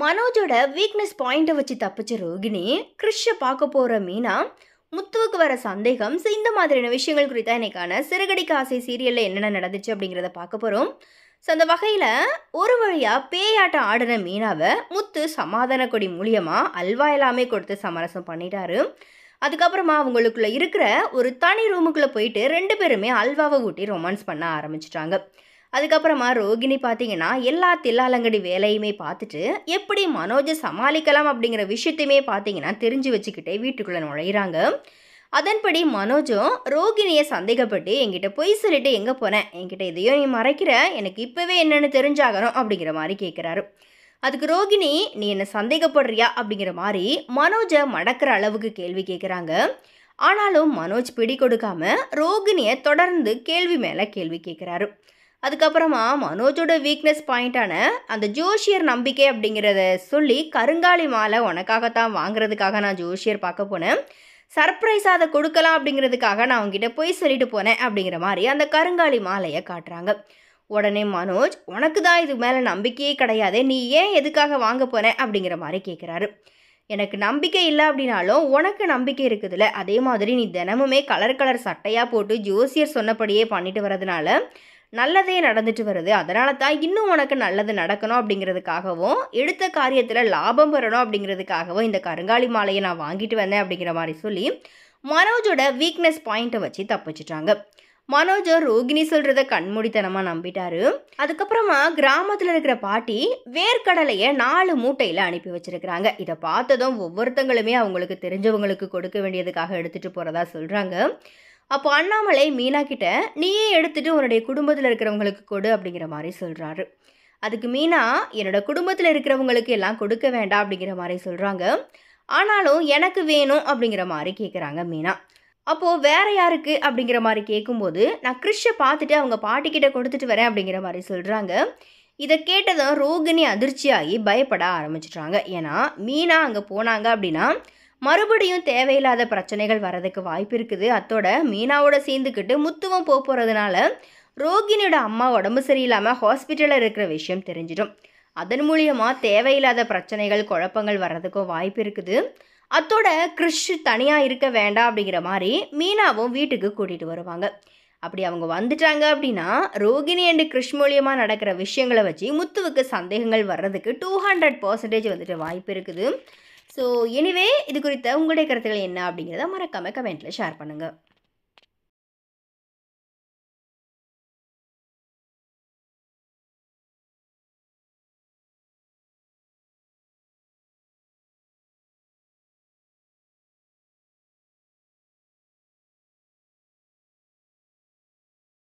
மனோஜோட weakness பாயிண்ட்டை வச்சு தப்பிச்ச ரோகிணி கிறிஷை பார்க்க போகிற மீனா முத்துவுக்கு வர சந்தேகம் ஸோ இந்த மாதிரியான விஷயங்கள் குறித்தா இன்னைக்கான சிறுகடி காசை சீரியலில் என்னென்ன நடந்துச்சு அப்படிங்கிறத பார்க்க போகிறோம் ஸோ அந்த வகையில் ஒரு வழியாக பேயாட்டம் ஆடின மீனாவை முத்து சமாதான கொடி மூலியமாக அல்வா எல்லாமே கொடுத்து சமரசம் பண்ணிட்டாரு அதுக்கப்புறமா அவங்களுக்குள்ளே இருக்கிற ஒரு தனி ரூமுக்குள்ளே போயிட்டு ரெண்டு பேருமே அல்வாவை ஊட்டி ரொமான்ஸ் பண்ண ஆரம்பிச்சிட்டாங்க அதுக்கப்புறமா ரோகிணி பார்த்தீங்கன்னா எல்லா தில்லாலங்கடி வேலையுமே பார்த்துட்டு எப்படி மனோஜை சமாளிக்கலாம் அப்படிங்கிற விஷயத்தையுமே பார்த்தீங்கன்னா தெரிஞ்சு வச்சுக்கிட்டே வீட்டுக்குள்ளே நுழையிறாங்க அதன்படி மனோஜும் ரோகிணியை சந்தேகப்பட்டு என்கிட்ட பொய் சொல்லிட்டு எங்கே போனேன் என்கிட்ட இதையோ நீ மறைக்கிற எனக்கு இப்போவே என்னென்னு தெரிஞ்சாகணும் அப்படிங்கிற மாதிரி கேட்குறாரு அதுக்கு ரோகிணி நீ என்னை சந்தேகப்படுறியா அப்படிங்கிற மாதிரி மனோஜை மடக்கிற அளவுக்கு கேள்வி கேட்குறாங்க ஆனாலும் மனோஜ் பிடி கொடுக்காம ரோகிணியை தொடர்ந்து கேள்வி மேலே கேள்வி கேட்குறாரு அதுக்கப்புறமா மனோஜோட வீக்னஸ் பாயிண்டான அந்த ஜோஷியர் நம்பிக்கை அப்படிங்கிறத சொல்லி கருங்காலி மாலை உனக்காகத்தான் வாங்குறதுக்காக நான் ஜோஷியர் பார்க்க போனேன் சர்ப்ரைஸாக அதை கொடுக்கலாம் அப்படிங்கிறதுக்காக நான் அவங்ககிட்ட போய் சொல்லிட்டு போனேன் அப்படிங்கிற மாதிரி அந்த கருங்காலி மாலையை காட்டுறாங்க உடனே மனோஜ் உனக்கு தான் இது மேலே நம்பிக்கையே கிடையாது நீ ஏன் எதுக்காக வாங்க போன அப்படிங்கிற மாதிரி கேட்குறாரு எனக்கு நம்பிக்கை இல்லை அப்படின்னாலும் உனக்கு நம்பிக்கை இருக்குதுல்ல அதே மாதிரி நீ தினமுமே கலர் கலர் சட்டையாக போட்டு ஜோசியர் சொன்னபடியே பண்ணிட்டு வரதுனால நல்லதே நடந்துட்டு வருது அதனால தான் இன்னும் உனக்கு நல்லது நடக்கணும் அப்படிங்கிறதுக்காகவும் எடுத்த காரியத்தில் லாபம் பெறணும் அப்படிங்கிறதுக்காகவும் இந்த கருங்காலி மாலையை நான் வாங்கிட்டு வந்தேன் அப்படிங்கிற மாதிரி சொல்லி மனோஜோட வீக்னஸ் பாயிண்ட்டை வச்சு தப்பிச்சிட்டாங்க மனோஜர் ரோகிணி சொல்கிறத கண்மூடித்தனமாக நம்பிட்டாரு அதுக்கப்புறமா கிராமத்தில் இருக்கிற பாட்டி வேர்க்கடலையை நாலு மூட்டையில் அனுப்பி வச்சுருக்கிறாங்க இதை பார்த்ததும் ஒவ்வொருத்தங்களுமே அவங்களுக்கு தெரிஞ்சவங்களுக்கு கொடுக்க வேண்டியதுக்காக எடுத்துகிட்டு போகிறதா சொல்கிறாங்க அப்போ அண்ணாமலை மீனா கிட்ட நீயே எடுத்துகிட்டு உன்னுடைய குடும்பத்தில் இருக்கிறவங்களுக்கு கொடு அப்படிங்கிற மாதிரி சொல்கிறாரு அதுக்கு மீனா என்னோட குடும்பத்தில் இருக்கிறவங்களுக்கு எல்லாம் கொடுக்க வேண்டாம் அப்படிங்கிற மாதிரி சொல்கிறாங்க ஆனாலும் எனக்கு வேணும் அப்படிங்கிற மாதிரி கேட்குறாங்க மீனா அப்போது வேற யாருக்கு அப்படிங்கிற மாதிரி கேட்கும்போது நான் கிறிஷை பார்த்துட்டு அவங்க பாட்டிக்கிட்ட கொடுத்துட்டு வரேன் அப்படிங்கிற மாதிரி சொல்கிறாங்க இதை கேட்டதும் ரோகிணி அதிர்ச்சியாகி பயப்பட ஆரம்பிச்சிட்றாங்க ஏன்னா மீனா அங்கே போனாங்க அப்படின்னா மறுபடியும் தேவையில்லாத பிரச்சனைகள் வரதுக்கு வாய்ப்பு இருக்குது அத்தோட மீனாவோட சேர்ந்துக்கிட்டு முத்துவம் போக போகிறதுனால ரோகிணியோட அம்மா உடம்பு சரியில்லாமல் ஹாஸ்பிட்டலில் இருக்கிற விஷயம் தெரிஞ்சிடும் அதன் மூலியமாக தேவையில்லாத பிரச்சனைகள் குழப்பங்கள் வர்றதுக்கும் வாய்ப்பு இருக்குது அத்தோட கிறிஷ் தனியாக இருக்க வேண்டாம் அப்படிங்கிற மாதிரி மீனாவும் வீட்டுக்கு கூட்டிகிட்டு வருவாங்க அப்படி அவங்க வந்துட்டாங்க அப்படின்னா ரோகிணி அண்டு கிறிஷ் மூலியமாக நடக்கிற விஷயங்களை வச்சு முத்துவுக்கு சந்தேகங்கள் வர்றதுக்கு டூ ஹண்ட்ரட் பர்சன்டேஜ் வந்துட்டு வாய்ப்பு இருக்குது ஸோ எனிவே இது குறித்த உங்களுடைய கருத்துக்கள் என்ன அப்படிங்கிறத மறக்காமல் கமெண்ட்டில் ஷேர் பண்ணுங்கள்